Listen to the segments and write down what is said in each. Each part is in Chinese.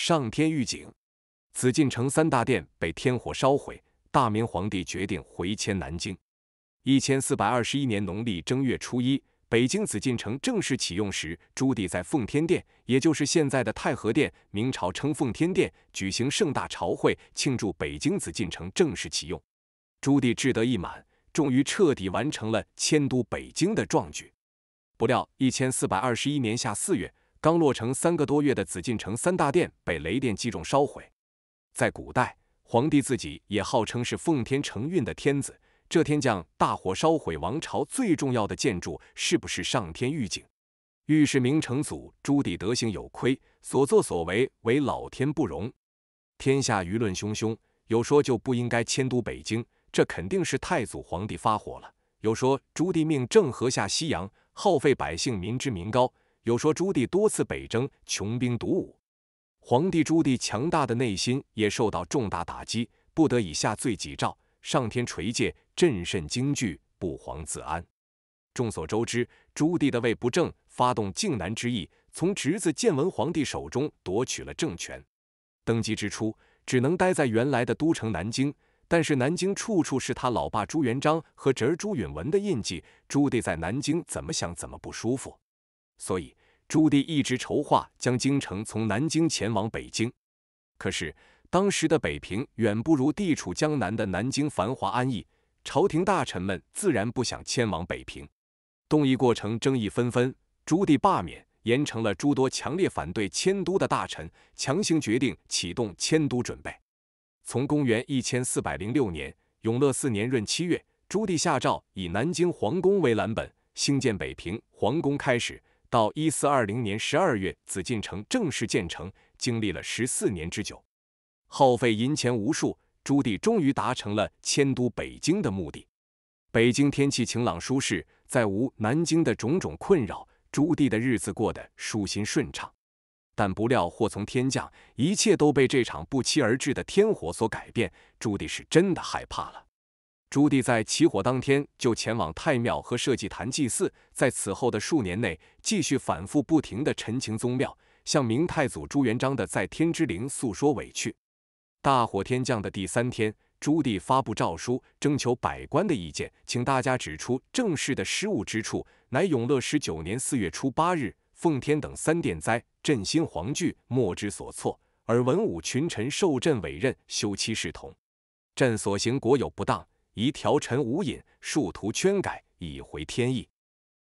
上天预警，紫禁城三大殿被天火烧毁，大明皇帝决定回迁南京。一千四百二十一年农历正月初一，北京紫禁城正式启用时，朱棣在奉天殿，也就是现在的太和殿（明朝称奉天殿），举行盛大朝会，庆祝北京紫禁城正式启用。朱棣志得意满，终于彻底完成了迁都北京的壮举。不料，一千四百二十一年下四月。刚落成三个多月的紫禁城三大殿被雷电击中烧毁，在古代，皇帝自己也号称是奉天承运的天子。这天降大火烧毁王朝最重要的建筑，是不是上天预警，预示明成祖朱棣德行有亏，所作所为为老天不容？天下舆论汹汹，有说就不应该迁都北京，这肯定是太祖皇帝发火了；有说朱棣命郑和下西洋，耗费百姓民脂民膏。有说朱棣多次北征，穷兵黩武，皇帝朱棣强大的内心也受到重大打击，不得已下罪己诏，上天垂戒，朕甚惊惧，不皇自安。众所周知，朱棣的位不正，发动靖难之役，从侄子建文皇帝手中夺取了政权，登基之初只能待在原来的都城南京，但是南京处处是他老爸朱元璋和侄儿朱允文的印记，朱棣在南京怎么想怎么不舒服。所以，朱棣一直筹划将京城从南京迁往北京。可是，当时的北平远不如地处江南的南京繁华安逸，朝廷大臣们自然不想迁往北平。动议过程争议纷纷，朱棣罢免、严惩了诸多强烈反对迁都的大臣，强行决定启动迁都准备。从公元一千四百零六年（永乐四年闰七月），朱棣下诏以南京皇宫为蓝本，兴建北平皇宫开始。到一四二零年十二月，紫禁城正式建成，经历了十四年之久，耗费银钱无数，朱棣终于达成了迁都北京的目的。北京天气晴朗舒适，再无南京的种种困扰，朱棣的日子过得舒心顺畅。但不料祸从天降，一切都被这场不期而至的天火所改变，朱棣是真的害怕了。朱棣在起火当天就前往太庙和社稷坛祭祀，在此后的数年内，继续反复不停的陈情宗庙，向明太祖朱元璋的在天之灵诉说委屈。大火天降的第三天，朱棣发布诏书，征求百官的意见，请大家指出正式的失误之处。乃永乐十九年四月初八日，奉天等三殿灾，朕心惶惧，莫知所措，而文武群臣受朕委任，休戚是同，朕所行国有不当。宜调臣无隐，数图圈改，以回天意。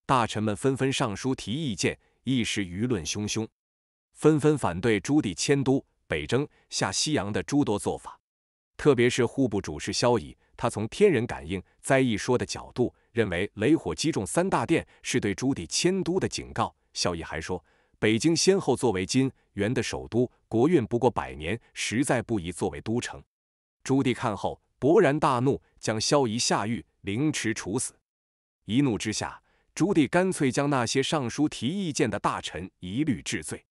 大臣们纷纷上书提意见，一时舆论汹汹，纷纷反对朱棣迁都、北征、下西洋的诸多做法。特别是户部主事萧乙，他从天人感应、灾异说的角度，认为雷火击中三大殿是对朱棣迁都的警告。萧乙还说，北京先后作为金、元的首都，国运不过百年，实在不宜作为都城。朱棣看后。勃然大怒，将萧仪下狱凌迟处死。一怒之下，朱棣干脆将那些上书提意见的大臣一律治罪。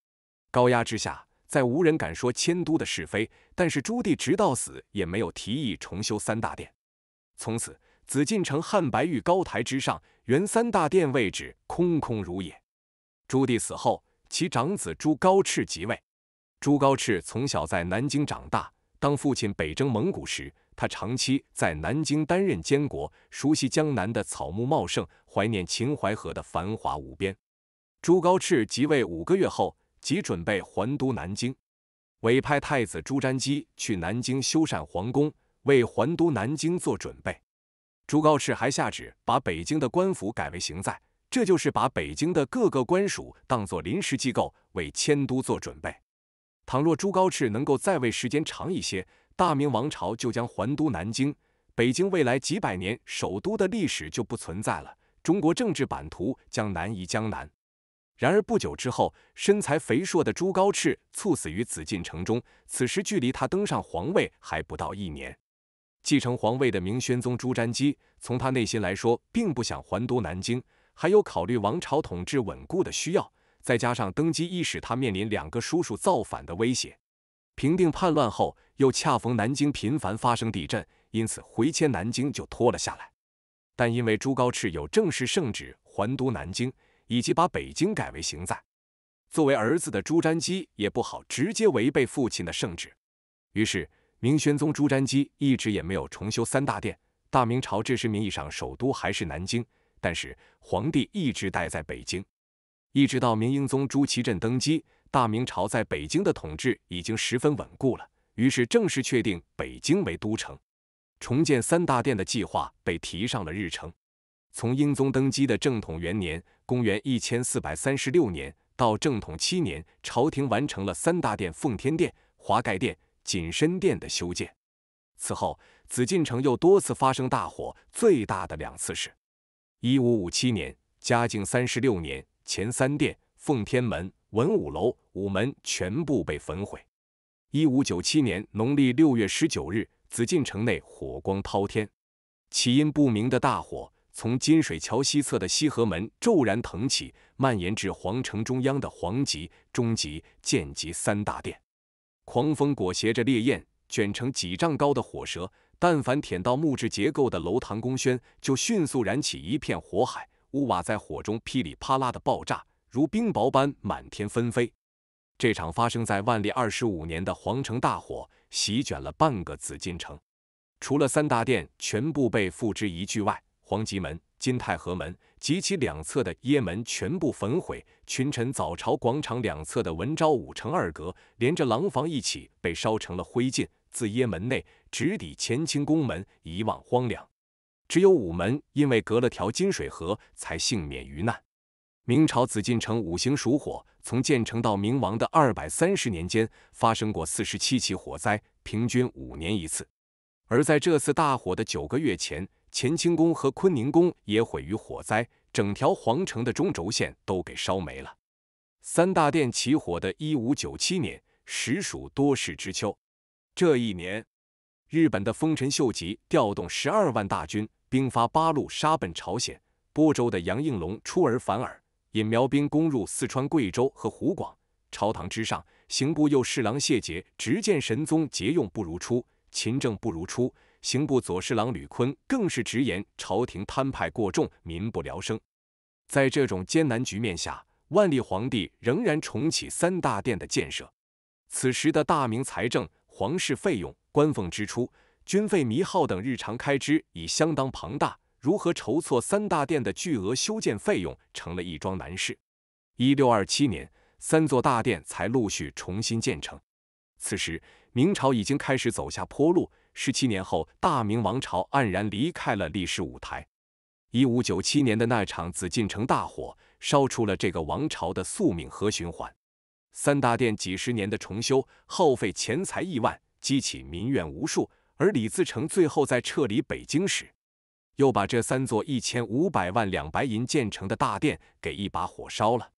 高压之下，再无人敢说迁都的是非。但是朱棣直到死也没有提议重修三大殿。从此，紫禁城汉白玉高台之上，原三大殿位置空空如也。朱棣死后，其长子朱高炽即位。朱高炽从小在南京长大，当父亲北征蒙古时。他长期在南京担任监国，熟悉江南的草木茂盛，怀念秦淮河的繁华无边。朱高炽即位五个月后，即准备还都南京，委派太子朱瞻基去南京修缮皇宫，为还都南京做准备。朱高炽还下旨把北京的官府改为行在，这就是把北京的各个官署当作临时机构，为迁都做准备。倘若朱高炽能够在位时间长一些。大明王朝就将还都南京，北京未来几百年首都的历史就不存在了，中国政治版图将南移江南。然而不久之后，身材肥硕的朱高炽猝死于紫禁城中，此时距离他登上皇位还不到一年。继承皇位的明宣宗朱瞻基，从他内心来说，并不想还都南京，还有考虑王朝统治稳固的需要，再加上登基伊始，他面临两个叔叔造反的威胁。平定叛乱后，又恰逢南京频繁发生地震，因此回迁南京就拖了下来。但因为朱高炽有正式圣旨还都南京，以及把北京改为行在，作为儿子的朱瞻基也不好直接违背父亲的圣旨。于是，明宣宗朱瞻基一直也没有重修三大殿。大明朝这时名义上首都还是南京，但是皇帝一直待在北京，一直到明英宗朱祁镇登基。大明朝在北京的统治已经十分稳固了，于是正式确定北京为都城，重建三大殿的计划被提上了日程。从英宗登基的正统元年（公元1436年）到正统七年，朝廷完成了三大殿——奉天殿、华盖殿、谨身殿的修建。此后，紫禁城又多次发生大火，最大的两次是：1557年（嘉靖三十六年），前三殿——奉天门。文武楼、午门全部被焚毁。一五九七年农历六月十九日，紫禁城内火光滔天。起因不明的大火从金水桥西侧的西河门骤然腾起，蔓延至皇城中央的皇极、中极、建极三大殿。狂风裹挟着烈焰，卷成几丈高的火舌，但凡舔到木质结构的楼堂宫轩，就迅速燃起一片火海。屋瓦在火中噼里啪啦的爆炸。如冰雹般满天纷飞。这场发生在万历二十五年的皇城大火，席卷了半个紫禁城，除了三大殿全部被付之一炬外，皇极门、金太和门及其两侧的掖门全部焚毁；群臣早朝广场两侧的文昭武城二阁，连着廊房一起被烧成了灰烬，自掖门内直抵乾清宫门，一望荒凉。只有午门因为隔了条金水河，才幸免于难。明朝紫禁城五行属火，从建成到明亡的二百三十年间，发生过四十七起火灾，平均五年一次。而在这次大火的九个月前，乾清宫和坤宁宫也毁于火灾，整条皇城的中轴线都给烧没了。三大殿起火的一五九七年，实属多事之秋。这一年，日本的丰臣秀吉调动十二万大军，兵发八路，杀奔朝鲜。播州的杨应龙出尔反尔。引苗兵攻入四川、贵州和湖广。朝堂之上，刑部右侍郎谢杰直谏神宗节用不如出，勤政不如出；刑部左侍郎吕坤更是直言朝廷贪派过重，民不聊生。在这种艰难局面下，万历皇帝仍然重启三大殿的建设。此时的大明财政、皇室费用、官俸支出、军费糜耗等日常开支已相当庞大。如何筹措三大殿的巨额修建费用，成了一桩难事。一六二七年，三座大殿才陆续重新建成。此时，明朝已经开始走下坡路。十七年后，大明王朝黯然离开了历史舞台。一五九七年的那场紫禁城大火，烧出了这个王朝的宿命和循环。三大殿几十年的重修，耗费钱财亿万，激起民怨无数。而李自成最后在撤离北京时，又把这三座一千五百万两白银建成的大殿给一把火烧了。